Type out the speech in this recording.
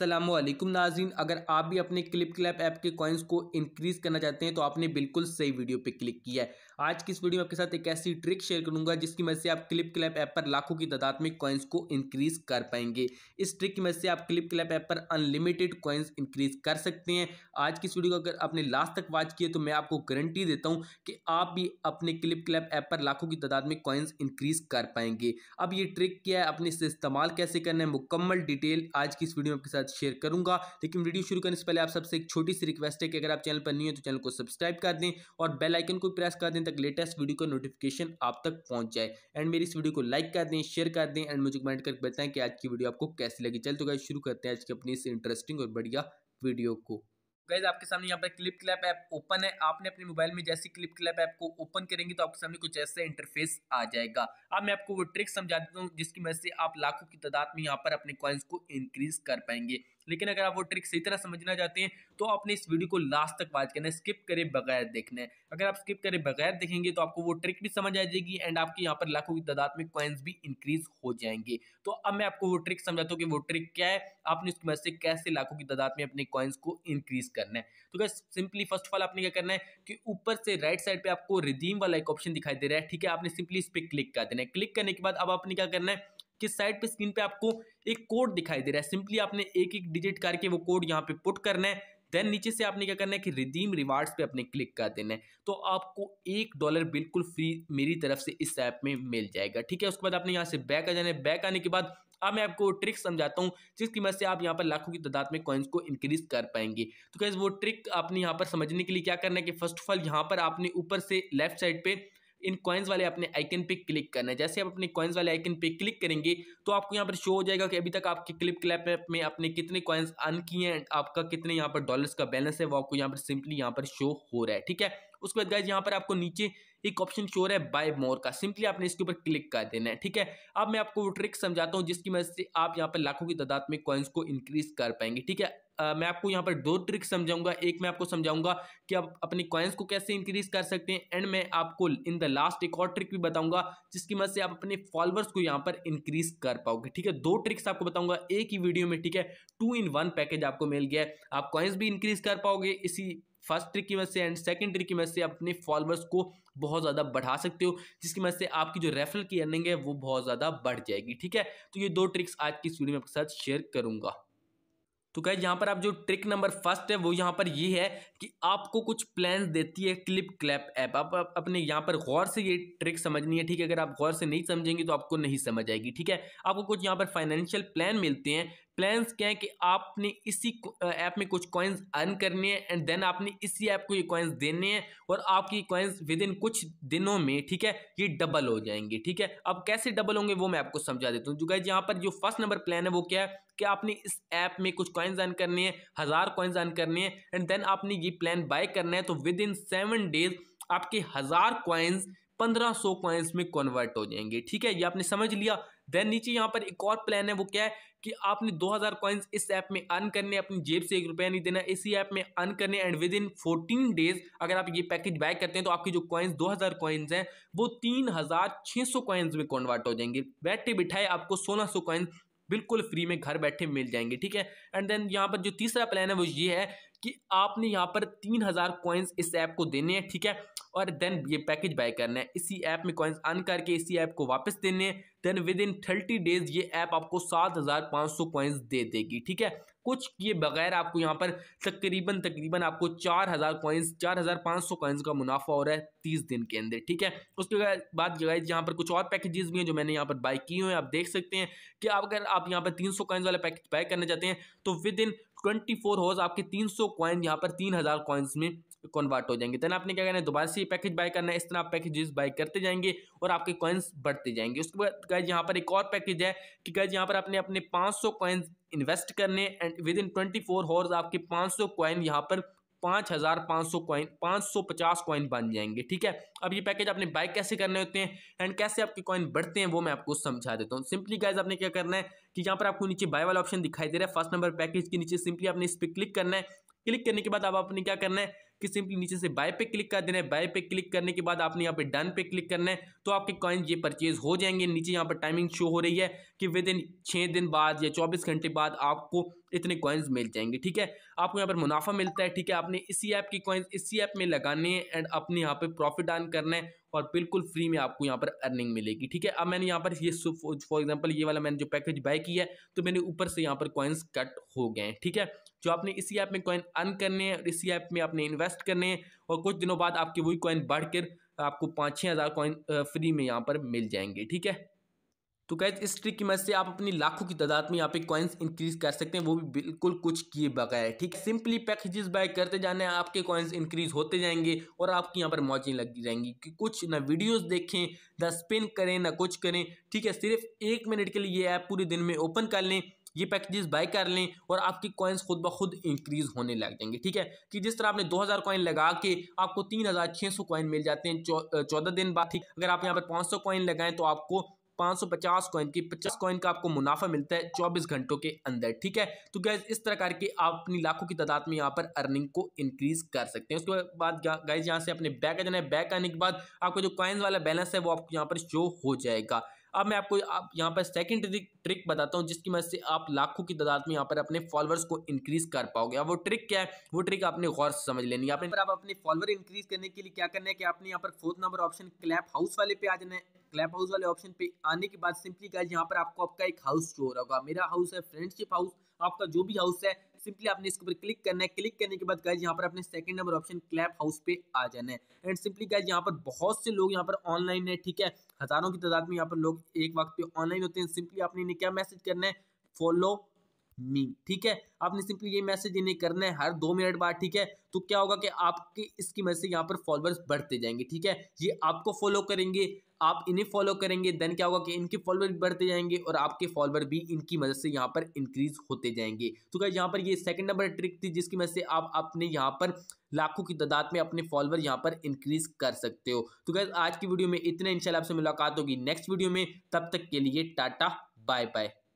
असलम नाजीन अगर आप भी अपने क्लिप क्लैप ऐप के कॉइन्स को इंक्रीज़ करना चाहते हैं तो आपने बिल्कुल सही वीडियो पे क्लिक किया है आज की इस वीडियो में आपके साथ एक ऐसी ट्रिक शेयर करूंगा जिसकी मदद से आप क्लिप क्लैप ऐप पर लाखों की तादाद में कॉइन्स को इंक्रीज कर पाएंगे इस ट्रिक की मदद से आप क्लिप क्लैप ऐप पर अनलिमिटेड कॉइन्स इंक्रीज कर सकते हैं आज की इस वीडियो को अगर आपने लास्ट तक वॉच किया तो मैं आपको गारंटी देता हूँ कि आप भी अपने क्लिप क्लैप ऐप पर लाखों की तादाद में कॉइन्स इंक्रीज कर पाएंगे अब ये ट्रिक क्या है अपने इसे इस्तेमाल कैसे करना है मुकम्मल डिटेल आज की इस वीडियो में आपके साथ शेयर करूंगा लेकिन वीडियो शुरू करने से पहले आप सबसे एक छोटी सी रिक्वेस्ट है कि अगर आप चैनल पर नहीं हो तो चैनल को सब्सक्राइब कर दें और बेल आइकन को प्रेस कर दें तक लेटेस्ट वीडियो का नोटिफिकेशन आप तक पहुंच जाए एंड मेरी इस वीडियो को लाइक कर दें शेयर कर दें एंड मुझे कमेंट करके बताएं कि आज की वीडियो आपको कैसी लगी चल तो गाइज शुरू करते हैं आज की अपनी इस इंटरेस्टिंग और बढ़िया वीडियो को गैज आपके सामने यहाँ पर क्लिप क्लैप ऐप ओपन है आपने अपने मोबाइल में जैसे क्लिप क्लैप ऐप को ओपन करेंगे तो आपके सामने कुछ ऐसा इंटरफेस आ जाएगा अब मैं आपको वो ट्रिक समझा देता हूँ जिसकी वजह से आप लाखों की तादाद में यहाँ पर अपने कॉइन्स को इंक्रीज कर पाएंगे लेकिन अगर आप वो ट्रिक सही तरह समझना चाहते हैं तो आपने इस वीडियो को लास्ट तक वाच करना है स्किप करे बगैर देखना है अगर आप स्किप करे बगैर देखेंगे तो आपको वो ट्रिक भी समझ आ जाएगी एंड आपके यहाँ पर लाखों की तादाद में कॉइन्स भी इंक्रीज हो जाएंगे तो अब मैं आपको वो ट्रिक समझाता हूँ कि वो ट्रिक क्या है आपने उसकी मदद से कैसे लाखों की तादाद में अपने कॉइन्स को इंक्रीज करना है तो क्या सिंपली फर्स्ट ऑफ ऑल आपने क्या करना है कि ऊपर से राइट साइड पर आपको रिदीम वाला एक ऑप्शन दिखाई दे रहा है ठीक है आपने सिंपली इस पर क्लिक कर देना है क्लिक करने के बाद अब आपने क्या करना है कि साइड पे स्क्रीन पे आपको एक कोड दिखाई दे रहा है सिंपली आपने एक एक डिजिट करके वो कोड यहाँ पे पुट करना है देन नीचे से आपने क्या करना है कि रिडीम रिवार्ड्स पे अपने क्लिक कर देना है तो आपको एक डॉलर बिल्कुल फ्री मेरी तरफ से इस ऐप में मिल जाएगा ठीक है उसके बाद आपने यहाँ से बैक आ जाना है बैक आने के बाद अब मैं आपको ट्रिक समझाता हूँ जिसकी मदद से आप यहाँ पर लाखों की तादाद में कॉइन्स को इंक्रीज कर पाएंगे तो कैसे वो ट्रिक आपने यहाँ पर समझने के लिए क्या करना है कि फर्स्ट ऑफ ऑल यहाँ पर आपने ऊपर से लेफ्ट साइड पर इन कॉइन्स वाले अपने आइकन पे क्लिक करना है जैसे आप अपने कॉइन्स वाले आइकन पे क्लिक करेंगे तो आपको यहाँ पर शो हो जाएगा कि अभी तक आपके क्लिप क्लैप में आपने कितने कॉइन्स अन किए हैं आपका कितने यहाँ पर डॉलर्स का बैलेंस है वो आपको यहाँ पर सिंपली यहाँ पर शो हो रहा है ठीक है उसके बाद गाइज यहाँ पर आपको नीचे एक ऑप्शन शो रहा है बाय मोर का सिंपली आपने इसके ऊपर क्लिक कर देना है ठीक है अब मैं आपको वो ट्रिक समझाता हूँ जिसकी मदद से आप यहाँ पर लाखों की तादाद में कॉइन्स को इंक्रीज कर पाएंगे ठीक है मैं आपको यहाँ पर दो ट्रिक समझाऊंगा एक मैं आपको समझाऊंगा कि आप अपने कॉइन्स को कैसे इंक्रीज कर सकते हैं एंड मैं आपको इन द लास्ट एक और ट्रिक भी बताऊंगा जिसकी मदद से आप अपने फॉलोअर्स को यहाँ पर इंक्रीज कर पाओगे ठीक है दो ट्रिक्स आपको बताऊंगा एक ही वीडियो में ठीक है टू इन वन पैकेज आपको मिल गया है आप कॉइन्स भी इंक्रीज कर पाओगे इसी फर्स्ट ट्रिक की मदद से एंड सेकंड ट्रिक की मदद से अपने फॉलोअर्स को बहुत ज़्यादा बढ़ा सकते हो जिसकी मदद से आपकी जो रेफरल की अर्निंग है वो बहुत ज़्यादा बढ़ जाएगी ठीक है तो ये दो ट्रिक्स आज की इस वीडियो में आपके साथ शेयर करूँगा तो गैज यहाँ पर आप जो ट्रिक नंबर फर्स्ट है वो यहाँ पर ये है कि आपको कुछ प्लान देती है क्लिप क्लैप ऐप आप, आप अपने यहाँ पर गौर से ये ट्रिक समझनी है ठीक है अगर आप गौर से नहीं समझेंगे तो आपको नहीं समझ आएगी ठीक है आपको कुछ यहाँ पर फाइनेंशियल प्लान मिलते हैं प्लान्स क्या है कि आपने इसी ऐप में कुछ कॉइन्स अर्न करनी है एंड देन आपने इसी ऐप को ये कॉइन्स देने हैं और आपकी कॉइन्स विद इन कुछ दिनों में ठीक है ये डबल हो जाएंगे ठीक है अब कैसे डबल होंगे वो मैं आपको समझा देता हूँ जो गाइज यहाँ पर जो फर्स्ट नंबर प्लान है वो क्या है कि आपने इस ऐप में कुछ कॉइन्स अर्न करने हैं हज़ार कॉइन्स अर्न करने हैं एंड देन आपने ये प्लान बाय करना है तो विद इन सेवन डेज आपके हज़ार कॉइन्स पंद्रह सौ कॉइन्स में कन्वर्ट हो जाएंगे ठीक है ये आपने समझ लिया देन नीचे यहाँ पर एक और प्लान है वो क्या है कि आपने 2000 हज़ार कॉइन्स इस ऐप में अर्न करने अपनी जेब से एक रुपया नहीं देना इसी ऐप में अर्न करने and within fourteen days अगर आप ये पैकेज बाय करते हैं तो आपकी जो कॉइन्स 2000 हज़ार कॉइन्स हैं वो तीन हज़ार छः सौ कॉइन्स में कन्वर्ट हो जाएंगे बैठे बिठाए आपको सोलह सौ कॉइन्स बिल्कुल फ्री में घर बैठे मिल जाएंगे ठीक है एंड देन यहाँ पर जो तीसरा प्लान है वो ये है कि आपने यहाँ पर तीन हज़ार कॉइन्स इस ऐप को देने हैं ठीक है और देन ये पैकेज बाय करना है इसी ऐप में कॉइन्स अन करके इसी ऐप को वापस देने हैं then within thirty days ये ऐप आपको सात हज़ार पाँच सौ कॉइन्स दे देगी ठीक है कुछ किए बगैर आपको यहाँ पर तकरीबन तकरीबन आपको चार हज़ार कॉइन्स चार हज़ार पाँच सौ कॉइन्स का मुनाफा हो रहा है तीस दिन के अंदर ठीक है उसके बाद जगह यहाँ पर कुछ और पैकेजेस भी हैं जो मैंने यहाँ पर बाई किए हुए हैं आप देख सकते हैं कि आप अगर आप यहाँ पर तीन सौ कॉइन्स वाला पैकेज बाय करना चाहते हैं तो within twenty four hours आपके तीन सौ कॉइन यहाँ पर तीन हज़ार कॉइन्स में कन्वर्ट हो जाएंगे देन तो आपने क्या करना है दोबारा से पैकेज बाय करना है इस तरह आप पैकेजेस बाय करते जाएंगे और आपके कॉइन्स बढ़ते जाएंगे उसके बाद गाइज यहाँ पर एक और पैकेज है कि गाइज यहाँ पर आपने अपने पाँच सौ कॉइन्स इन्वेस्ट करने and within twenty four hours आपके पाँच सौ कॉइन यहाँ पर पाँच हज़ार पाँच सौ कॉइन पाँच सौ पचास कॉइन बन जाएंगे ठीक है अब ये पैकेज आपने बाइक कैसे करने होते हैं एंड कैसे आपके कॉइन बढ़ते हैं वो मैं आपको समझा देता हूँ सिंपली गाइज आपने क्या करना है कि यहाँ पर आपको नीचे बाय वाला ऑप्शन दिखाई दे रहा है फर्स्ट नंबर पैकेज के नीचे सिंपली आपने इस पर क्लिक करना है क्लिक करने के बाद अब आपने क्या करना है कि सिंपली नीचे से बाय पे क्लिक कर देना है बाय पे क्लिक करने के बाद आपने यहाँ पे डन पे क्लिक करना है तो आपके कॉइन ये परचेज हो जाएंगे नीचे यहाँ पर टाइमिंग शो हो रही है कि विद इन छः दिन बाद या चौबीस घंटे बाद आपको इतने कॉइन्स मिल जाएंगे ठीक है आपको यहाँ पर मुनाफा मिलता है ठीक है आपने इसी ऐप की कॉइन्स इसी ऐप में लगाने हैं एंड अपने यहाँ पर प्रॉफिट अर्न करना है और बिल्कुल फ्री में आपको यहाँ पर अर्निंग मिलेगी ठीक है अब मैंने यहाँ पर ये फॉर एग्जाम्पल ये वाला मैंने जो पैकेज बाय किया है तो मैंने ऊपर से यहाँ पर कॉइन्स कट हो गए हैं ठीक है जो आपने इसी ऐप में कॉइन अर्न करने हैं और इसी ऐप में आपने इन्वेस्ट करने हैं और कुछ दिनों बाद आपके वही कॉइन बढ़कर आपको पाँच छः हज़ार कॉइन फ्री में यहाँ पर मिल जाएंगे ठीक है तो कैद इस ट्रिक की मदद से आप अपनी लाखों की तादाद में यहाँ पे कॉइन्स इंक्रीज कर सकते हैं वो भी बिल्कुल कुछ किए बगैर ठीक है सिंपली पैकेजेस बाय करते जाने आपके कॉइन्स इंक्रीज होते जाएंगे और आपकी यहाँ पर मौजें लगी रहेंगी कि कुछ ना वीडियोस देखें ना स्पिन करें ना कुछ करें ठीक है सिर्फ एक मिनट के लिए ये ऐप पूरे दिन में ओपन कर लें ये पैकेजेस बाय कर लें और आपकी कॉइन्स खुद ब खुद इंक्रीज़ होने लग जाएंगे ठीक है कि जिस तरह आपने दो हज़ार कॉइन लगा के आपको तीन हज़ार छः सौ कॉइन मिल जाते हैं चौदह दिन बाद ठीक अगर आप यहाँ पर पाँच सौ कॉइन लगाएं तो आपको 550 कॉइन की 50 कॉइन का आपको मुनाफा मिलता है 24 घंटों के अंदर ठीक है तो गैस इस तरह करके आप अपनी लाखों की तादाद में यहाँ पर अर्निंग को इंक्रीज कर सकते हैं उसके बाद गैस यहाँ से अपने बैक आ जाना है बैक आने के बाद आपका जो कॉइन्स वाला बैलेंस है वो आपको यहाँ पर शो हो जाएगा अब मैं आपको आप यहाँ पर सेकंड ट्रिक ट्रिक बताता हूँ जिसकी मदद से आप लाखों की तादाद में यहाँ पर अपने फॉलोअर्स को इंक्रीज कर पाओगे अब वो ट्रिक क्या है वो ट्रिक आपने गौर से समझ लेनी है पर आप अपने फॉलोअर इंक्रीज करने के लिए क्या करना है कि आपने यहाँ पर fourth number option clap house वाले पे आ जाना है क्लैप हाउस वाले ऑप्शन पे आने के बाद सिंपली गाइज यहाँ पर आपको आपका एक हाउस शो हो रहा होगा मेरा हाउस है फ्रेंडशिप हाउस आपका जो भी हाउस है सिंपली आपने इसके ऊपर क्लिक करना है क्लिक करने के बाद गाइज यहाँ पर अपने second number option clap house पे आ जाना है एंड सिंपली गाइज यहाँ पर बहुत से लोग यहाँ पर ऑनलाइन है ठीक है हजारों की तादाद में यहाँ पर लोग एक वक्त पे ऑनलाइन होते हैं सिंपली आपने क्या मैसेज करना है फॉलो मी ठीक है आपने सिंपली ये मैसेज इन्हें करना है हर दो मिनट बाद ठीक है तो क्या होगा कि आपके इसकी मदद से यहाँ पर फॉलोअर्स बढ़ते जाएंगे ठीक है ये आपको फॉलो करेंगे आप इन्हें फॉलो करेंगे देन क्या होगा कि इनके फॉलोअर बढ़ते जाएंगे और आपके फॉलोअर भी इनकी मदद से यहाँ पर इंक्रीज होते जाएंगे तो क्या यहाँ पर ये सेकंड नंबर ट्रिक थी जिसकी मदद से आप अपने यहाँ पर लाखों की तादाद में अपने फॉलोअर यहाँ पर इंक्रीज कर सकते हो तो क्या आज की वीडियो में इतना इंशाल्लाह आपसे मुलाकात होगी नेक्स्ट वीडियो में तब तक के लिए टाटा बाय बाय